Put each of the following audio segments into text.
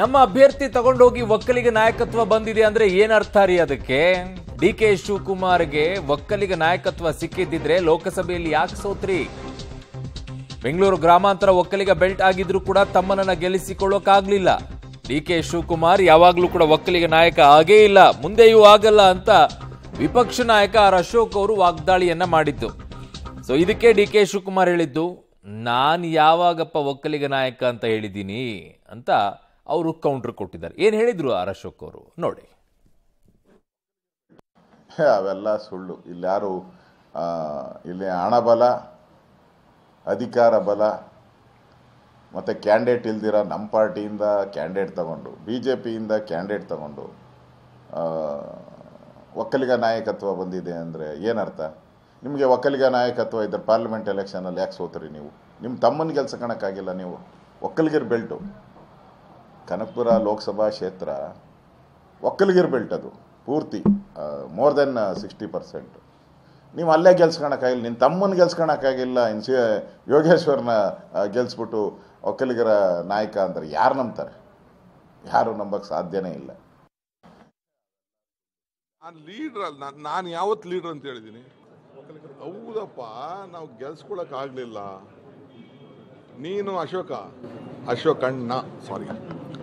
ನಮ್ಮ ಅಭ್ಯರ್ಥಿ ತಗೊಂಡೋಗಿ ಒಕ್ಕಲಿಗ ನಾಯಕತ್ವ ಬಂದಿದೆ ಅಂದ್ರೆ ಏನರ್ಥ ರೀ ಅದಕ್ಕೆ ಡಿ ಕೆ ಶಿವಕುಮಾರ್ಗೆ ಒಕ್ಕಲಿಗ ನಾಯಕತ್ವ ಸಿಕ್ಕಿದ್ದಿದ್ರೆ ಲೋಕಸಭೆಯಲ್ಲಿ ಯಾಕೆ ಸೋತ್ರಿ ಬೆಂಗಳೂರು ಗ್ರಾಮಾಂತರ ಒಕ್ಕಲಿಗ ಬೆಲ್ಟ್ ಆಗಿದ್ರು ಕೂಡ ತಮ್ಮನನ್ನ ಗೆಲ್ಲಿಸಿಕೊಳ್ಳೋಕಾಗ್ಲಿಲ್ಲ ಡಿ ಕೆ ಶಿವಕುಮಾರ್ ಯಾವಾಗಲೂ ಕೂಡ ಒಕ್ಕಲಿಗ ನಾಯಕ ಆಗೇ ಇಲ್ಲ ಮುಂದೆಯೂ ಆಗಲ್ಲ ಅಂತ ವಿಪಕ್ಷ ನಾಯಕ ಆರ್ ಅಶೋಕ್ ಅವರು ವಾಗ್ದಾಳಿಯನ್ನ ಮಾಡಿದ್ದು ಸೊ ಇದಕ್ಕೆ ಡಿ ಕೆ ಶಿವಕುಮಾರ್ ಹೇಳಿದ್ದು ನಾನು ಯಾವಾಗಪ್ಪ ಒಕ್ಕಲಿಗ ನಾಯಕ ಅಂತ ಹೇಳಿದ್ದೀನಿ ಅಂತ ಅವರು ಕೌಂಟರ್ ಕೊಟ್ಟಿದ್ದಾರೆ ಏನು ಹೇಳಿದರು ಆರ್ ಅಶೋಕ್ ಅವರು ನೋಡಿ ಅವೆಲ್ಲ ಸುಳ್ಳು ಇಲ್ಲಿ ಹಣ ಇಲ್ಲಿ ಅಧಿಕಾರ ಬಲ ಮತ್ತು ಕ್ಯಾಂಡಿಡೇಟ್ ಇಲ್ದಿರ ನಮ್ಮ ಪಾರ್ಟಿಯಿಂದ ಕ್ಯಾಂಡಿಡೇಟ್ ತಗೊಂಡು ಬಿ ಜೆ ಪಿಯಿಂದ ಕ್ಯಾಂಡಿಡೇಟ್ ತಗೊಂಡು ಒಕ್ಕಲಿಗ ನಾಯಕತ್ವ ಬಂದಿದೆ ಅಂದರೆ ಏನರ್ಥ ನಿಮಗೆ ಒಕ್ಕಲಿಗ ನಾಯಕತ್ವ ಇದ್ದರೆ ಪಾರ್ಲಿಮೆಂಟ್ ಎಲೆಕ್ಷನಲ್ಲಿ ಯಾಕೆ ಸೋತ್ರಿ ನೀವು ನಿಮ್ಮ ತಮ್ಮನ ಕೆಲಸ ಕಾಣೋಕ್ಕಾಗಿಲ್ಲ ನೀವು ಒಕ್ಕಲಿಗರ ಬೆಲ್ಟು ಕನಕಪುರ ಲೋಕಸಭಾ ಕ್ಷೇತ್ರ ಒಕ್ಕಲಿಗಿರ್ ಬೆಲ್ಟ್ ಅದು ಪೂರ್ತಿ ಮೋರ್ ದೆನ್ ಸಿಕ್ಸ್ಟಿ ಪರ್ಸೆಂಟ್ ನೀವು ಅಲ್ಲೇ ಗೆಲ್ಸ್ಕೊಳಕ್ಕಾಗಿಲ್ಲ ನಿನ್ನ ತಮ್ಮನ ಗೆಲ್ಸ್ಕೊಳಕ್ಕಾಗಿಲ್ಲ ಇನ್ ಸಿ ಯೋಗೇಶ್ವರನ ಗೆಲ್ಸ್ಬಿಟ್ಟು ಒಕ್ಕಲಿಗರ ನಾಯಕ ಅಂದರೆ ಯಾರು ನಂಬ್ತಾರೆ ಯಾರು ನಂಬಕ್ಕೆ ಸಾಧ್ಯನೇ ಇಲ್ಲ ಲೀಡ್ರ್ ಅಲ್ಲ ನಾನು ಯಾವತ್ತು ಲೀಡ್ರ್ ಅಂತ ಹೇಳಿದ್ದೀನಿ ಹೌದಪ್ಪ ನಾವು ಗೆಲ್ಸ್ಕೊಳಕ್ಕಾಗಲಿಲ್ಲ ನೀನು ಅಶೋಕ ಅಶೋಕಣ್ಣ ಸಾರಿ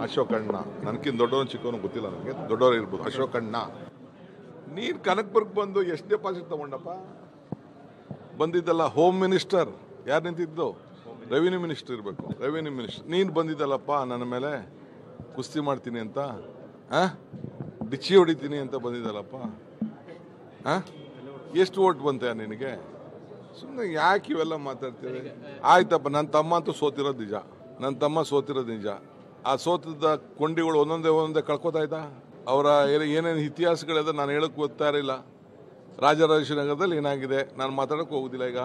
ಅಶೋಕಣ್ಣ ಅಣ್ಣ ನನಗಿಂತ ದೊಡ್ಡವನು ಚಿಕ್ಕವನು ಗೊತ್ತಿಲ್ಲ ನನಗೆ ದೊಡ್ಡವರು ಇರ್ಬೋದು ಅಶೋಕಣ್ಣ ಅಣ್ಣ ನೀನು ಕನಕ್ಪುರ್ಗೆ ಬಂದು ಎಷ್ಟು ಡೆಪಾಸಿಟ್ ತಗೊಂಡಪ್ಪ ಬಂದಿದ್ದಲ್ಲ ಹೋಮ್ ಮಿನಿಸ್ಟರ್ ಯಾರು ನಿಂತಿದ್ದು ರೆವಿನ್ಯೂ ಮಿನಿಸ್ಟರ್ ಇರಬೇಕು ರೆವಿನ್ಯೂ ಮಿನಿಸ್ಟರ್ ನೀನು ಬಂದಿದ್ದಲ್ಲಪ್ಪ ನನ್ನ ಮೇಲೆ ಕುಸ್ತಿ ಮಾಡ್ತೀನಿ ಅಂತ ಹಾಂ ಬಿಚ್ಚಿ ಹೊಡಿತೀನಿ ಅಂತ ಬಂದಿದ್ದಲ್ಲಪ್ಪ ಹಾಂ ಎಷ್ಟು ಓಟ್ ಬಂತೆ ನಿನಗೆ ಸುಮ್ಮನೆ ಯಾಕೆ ಇವೆಲ್ಲ ಮಾತಾಡ್ತೀವಿ ಆಯ್ತಪ್ಪ ನನ್ನ ತಮ್ಮ ಅಂತೂ ಸೋತಿರೋದು ನಿಜ ನನ್ನ ತಮ್ಮ ಸೋತಿರೋದು ನಿಜ ಆ ಸೋತದ ಕೊಂಡಿಗಳು ಒಂದೊಂದೇ ಒಂದೊಂದೇ ಕಳ್ಕೊತಾ ಇದ್ದ ಅವರ ಏನೇನು ಇತಿಹಾಸಗಳಿದೆ ನಾನು ಹೇಳಕ್ಕೆ ಗೊತ್ತಾ ಇರಲಿಲ್ಲ ರಾಜರಾಜೇಶ್ವರಿ ಏನಾಗಿದೆ ನಾನು ಮಾತಾಡೋಕ್ಕೆ ಹೋಗೋದಿಲ್ಲ ಈಗ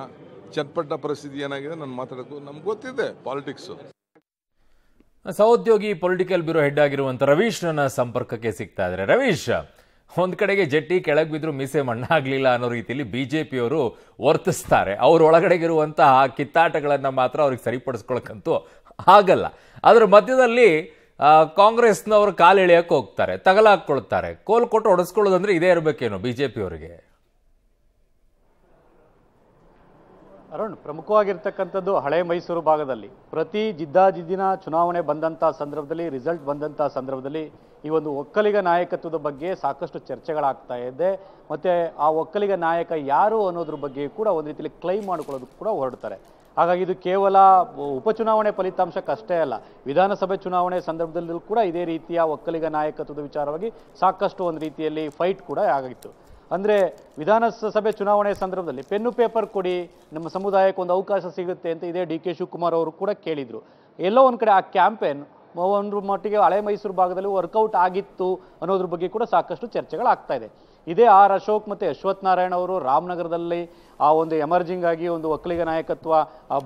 ಚಟ್ಪಟ್ಟ ಪರಿಸ್ಥಿತಿ ಏನಾಗಿದೆ ನಾನು ಮಾತಾಡೋಕ್ಕೂ ನಮ್ಗೆ ಗೊತ್ತಿದೆ ಪಾಲಿಟಿಕ್ಸ್ ಸಹೋದ್ಯೋಗಿ ಪೊಲಿಟಿಕಲ್ ಬ್ಯೂರೋ ಹೆಡ್ ಆಗಿರುವಂಥ ರವೀಶ್ ನನ್ನ ಸಂಪರ್ಕಕ್ಕೆ ಸಿಗ್ತಾ ಇದ್ದಾರೆ ರವೀಶ್ ಒಂದು ಕಡೆಗೆ ಜಟ್ಟಿ ಕೆಳಗೆ ಬಿದ್ದರೂ ಮೀಸೆ ಮಣ್ಣಾಗಲಿಲ್ಲ ಅನ್ನೋ ರೀತಿಯಲ್ಲಿ ಬಿ ಜೆ ಪಿಯವರು ವರ್ತಿಸ್ತಾರೆ ಅವ್ರ ಒಳಗಡೆಗಿರುವಂತಹ ಕಿತ್ತಾಟಗಳನ್ನು ಮಾತ್ರ ಅವ್ರಿಗೆ ಸರಿಪಡಿಸ್ಕೊಳಕ್ಕಂತೂ ಆಗಲ್ಲ ಅದರ ಮಧ್ಯದಲ್ಲಿ ಕಾಂಗ್ರೆಸ್ನವರು ಕಾಲು ಎಳೆಯೋಕ್ಕೆ ಹೋಗ್ತಾರೆ ತಗಲಾಕೊಳ್ತಾರೆ ಕೋಲ್ ಕೊಟ್ಟು ಹೊಡೆಸ್ಕೊಳ್ಳೋದಂದ್ರೆ ಇದೇ ಇರಬೇಕೇನು ಬಿ ಜೆ ಪಿಯವರಿಗೆ ಅರುಣ್ ಪ್ರಮುಖವಾಗಿರ್ತಕ್ಕಂಥದ್ದು ಹಳೆ ಮೈಸೂರು ಭಾಗದಲ್ಲಿ ಪ್ರತಿ ಜಿದ್ದಾಜಿದ್ದಿನ ಚುನಾವಣೆ ಬಂದಂಥ ಸಂದರ್ಭದಲ್ಲಿ ರಿಸಲ್ಟ್ ಬಂದಂಥ ಸಂದರ್ಭದಲ್ಲಿ ಈ ಒಂದು ಒಕ್ಕಲಿಗ ನಾಯಕತ್ವದ ಬಗ್ಗೆ ಸಾಕಷ್ಟು ಚರ್ಚೆಗಳಾಗ್ತಾ ಇದೆ ಮತ್ತು ಆ ಒಕ್ಕಲಿಗ ನಾಯಕ ಯಾರು ಅನ್ನೋದ್ರ ಬಗ್ಗೆ ಕೂಡ ಒಂದು ರೀತಿಯಲ್ಲಿ ಕ್ಲೈಮ್ ಮಾಡ್ಕೊಳ್ಳೋದಕ್ಕೆ ಕೂಡ ಹೊರಡ್ತಾರೆ ಹಾಗಾಗಿ ಇದು ಕೇವಲ ಉಪಚುನಾವಣೆ ಫಲಿತಾಂಶಕ್ಕಷ್ಟೇ ಅಲ್ಲ ವಿಧಾನಸಭೆ ಚುನಾವಣೆ ಸಂದರ್ಭದಲ್ಲೂ ಕೂಡ ಇದೇ ರೀತಿಯ ಒಕ್ಕಲಿಗ ನಾಯಕತ್ವದ ವಿಚಾರವಾಗಿ ಸಾಕಷ್ಟು ಒಂದು ರೀತಿಯಲ್ಲಿ ಫೈಟ್ ಕೂಡ ಆಗಿತ್ತು ಅಂದರೆ ವಿಧಾನಸಭೆ ಚುನಾವಣೆ ಸಂದರ್ಭದಲ್ಲಿ ಪೆನ್ನು ಪೇಪರ್ ಕೊಡಿ ನಮ್ಮ ಸಮುದಾಯಕ್ಕೆ ಒಂದು ಅವಕಾಶ ಸಿಗುತ್ತೆ ಅಂತ ಇದೇ ಡಿ ಕೆ ಶಿವಕುಮಾರ್ ಅವರು ಕೂಡ ಕೇಳಿದರು ಎಲ್ಲೋ ಒಂದು ಕಡೆ ಆ ಕ್ಯಾಂಪೇನ್ ಒಂದು ಮಟ್ಟಿಗೆ ಹಳೆ ಮೈಸೂರು ಭಾಗದಲ್ಲಿ ವರ್ಕೌಟ್ ಆಗಿತ್ತು ಅನ್ನೋದ್ರ ಬಗ್ಗೆ ಕೂಡ ಸಾಕಷ್ಟು ಚರ್ಚೆಗಳಾಗ್ತಾ ಇದೆ ಇದೇ ಆರ್ ಅಶೋಕ್ ಮತ್ತು ನಾರಾಯಣ ಅವರು ರಾಮನಗರದಲ್ಲಿ ಆ ಒಂದು ಎಮರ್ಜಿಂಗ್ ಆಗಿ ಒಂದು ಒಕ್ಕಲಿಗ ನಾಯಕತ್ವ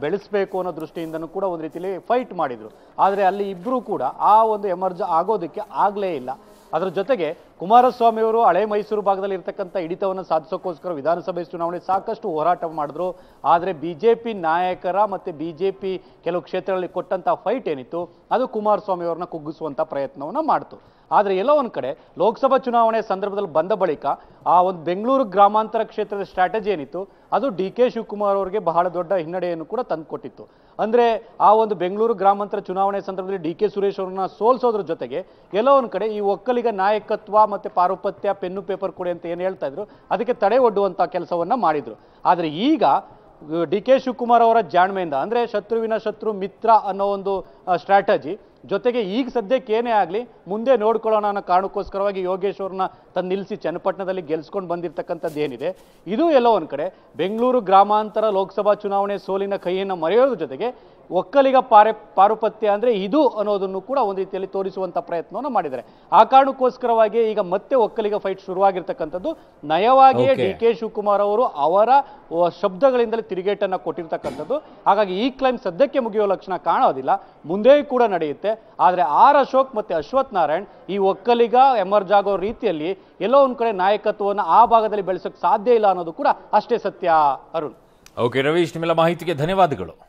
ಬೆಳೆಸಬೇಕು ಅನ್ನೋ ದೃಷ್ಟಿಯಿಂದನೂ ಕೂಡ ಒಂದು ರೀತಿಯಲ್ಲಿ ಫೈಟ್ ಮಾಡಿದರು ಆದರೆ ಅಲ್ಲಿ ಇಬ್ಬರೂ ಕೂಡ ಆ ಒಂದು ಎಮರ್ಜ್ ಆಗೋದಕ್ಕೆ ಆಗಲೇ ಇಲ್ಲ ಅದರ ಜೊತೆಗೆ ಕುಮಾರಸ್ವಾಮಿ ಅವರು ಹಳೆ ಮೈಸೂರು ಭಾಗದಲ್ಲಿ ಇರ್ತಕ್ಕಂಥ ಹಿಡಿತವನ್ನು ಸಾಧಿಸೋಕೋಸ್ಕರ ವಿಧಾನಸಭೆ ಚುನಾವಣೆ ಸಾಕಷ್ಟು ಹೋರಾಟ ಮಾಡಿದ್ರು ಆದರೆ ಬಿ ಜೆ ಪಿ ನಾಯಕರ ಮತ್ತು ಬಿ ಜೆ ಪಿ ಕೆಲವು ಕ್ಷೇತ್ರಗಳಲ್ಲಿ ಕೊಟ್ಟಂಥ ಫೈಟ್ ಏನಿತ್ತು ಅದು ಕುಮಾರಸ್ವಾಮಿ ಅವ್ರನ್ನ ಕುಗ್ಗಿಸುವಂಥ ಪ್ರಯತ್ನವನ್ನು ಮಾಡಿತು ಆದರೆ ಎಲ್ಲೋ ಒಂದು ಕಡೆ ಲೋಕಸಭಾ ಚುನಾವಣೆ ಸಂದರ್ಭದಲ್ಲಿ ಬಂದ ಬಳಿಕ ಆ ಒಂದು ಬೆಂಗಳೂರು ಗ್ರಾಮಾಂತರ ಕ್ಷೇತ್ರದ ಸ್ಟ್ರಾಟಜಿ ಏನಿತ್ತು ಅದು ಡಿ ಕೆ ಶಿವಕುಮಾರ್ ಅವರಿಗೆ ಬಹಳ ದೊಡ್ಡ ಹಿನ್ನಡೆಯನ್ನು ಕೂಡ ತಂದುಕೊಟ್ಟಿತ್ತು ಅಂದರೆ ಆ ಒಂದು ಬೆಂಗಳೂರು ಗ್ರಾಮಾಂತರ ಚುನಾವಣೆ ಸಂದರ್ಭದಲ್ಲಿ ಡಿ ಕೆ ಸುರೇಶ್ ಅವರನ್ನ ಸೋಲಿಸೋದ್ರ ಜೊತೆಗೆ ಎಲ್ಲೋ ಒಂದು ಕಡೆ ಈ ಒಕ್ಕಲಿಗ ನಾಯಕತ್ವ ಮತ್ತು ಪಾರುಪತ್ಯ ಪೆನ್ನು ಪೇಪರ್ ಕೊಡಿ ಅಂತ ಏನು ಹೇಳ್ತಾ ಇದ್ರು ಅದಕ್ಕೆ ತಡೆ ಒಡ್ಡುವಂಥ ಕೆಲಸವನ್ನು ಮಾಡಿದರು ಆದರೆ ಈಗ ಡಿ ಕೆ ಶಿವಕುಮಾರ್ ಅವರ ಜಾಣ್ಮೆಯಿಂದ ಅಂದರೆ ಶತ್ರುವಿನ ಶತ್ರು ಮಿತ್ರ ಅನ್ನೋ ಒಂದು ಸ್ಟ್ರಾಟಜಿ ಜೊತೆಗೆ ಈಗ ಸದ್ಯಕ್ಕೆ ಏನೇ ಆಗಲಿ ಮುಂದೆ ನೋಡ್ಕೊಳ್ಳೋಣ ಅನ್ನೋ ಕಾರಣಕ್ಕೋಸ್ಕರವಾಗಿ ಯೋಗೇಶ್ವರನ ತನ್ನ ನಿಲ್ಲಿಸಿ ಚನ್ನಪಟ್ಟಣದಲ್ಲಿ ಗೆಲ್ಸ್ಕೊಂಡು ಬಂದಿರತಕ್ಕಂಥದ್ದು ಏನಿದೆ ಇದು ಎಲ್ಲೋ ಒಂದು ಕಡೆ ಬೆಂಗಳೂರು ಗ್ರಾಮಾಂತರ ಲೋಕಸಭಾ ಚುನಾವಣೆ ಸೋಲಿನ ಕೈಯನ್ನು ಮರೆಯೋದ್ರ ಜೊತೆಗೆ ಒಕ್ಕಲಿಗ ಪಾರೆ ಪಾರುಪತ್ಯ ಅಂದರೆ ಇದು ಅನ್ನೋದನ್ನು ಕೂಡ ಒಂದು ರೀತಿಯಲ್ಲಿ ತೋರಿಸುವಂಥ ಪ್ರಯತ್ನವನ್ನು ಮಾಡಿದ್ದಾರೆ ಆ ಕಾರಣಕ್ಕೋಸ್ಕರವಾಗಿ ಈಗ ಮತ್ತೆ ಒಕ್ಕಲಿಗ ಫೈಟ್ ಶುರುವಾಗಿರ್ತಕ್ಕಂಥದ್ದು ನಯವಾಗಿಯೇ ಡಿ ಕೆ ಶಿವಕುಮಾರ್ ಅವರು ಅವರ ಶಬ್ದಗಳಿಂದಲೇ ತಿರುಗೇಟನ್ನು ಕೊಟ್ಟಿರ್ತಕ್ಕಂಥದ್ದು ಹಾಗಾಗಿ ಈ ಕ್ಲೈಮ್ ಸದ್ಯಕ್ಕೆ ಮುಗಿಯುವ ಲಕ್ಷಣ ಕಾಣೋದಿಲ್ಲ ಮುಂದೆಯೂ ಕೂಡ ನಡೆಯುತ್ತೆ ಆದರೆ ಆರ್ ಅಶೋಕ್ ಮತ್ತು ಅಶ್ವತ್ ನಾರಾಯಣ್ ಈ ಒಕ್ಕಲಿಗ ಎಮರ್ಜ್ ಆಗೋ ರೀತಿಯಲ್ಲಿ ಎಲ್ಲೋ ಒಂದು ಕಡೆ ನಾಯಕತ್ವವನ್ನು ಆ ಭಾಗದಲ್ಲಿ ಬೆಳೆಸೋಕ್ಕೆ ಸಾಧ್ಯ ಇಲ್ಲ ಅನ್ನೋದು ಕೂಡ ಅಷ್ಟೇ ಸತ್ಯ ಅರುಣ್ ಓಕೆ ರವೀಶ್ ನಿಮ್ಮೆಲ್ಲ ಮಾಹಿತಿಗೆ ಧನ್ಯವಾದಗಳು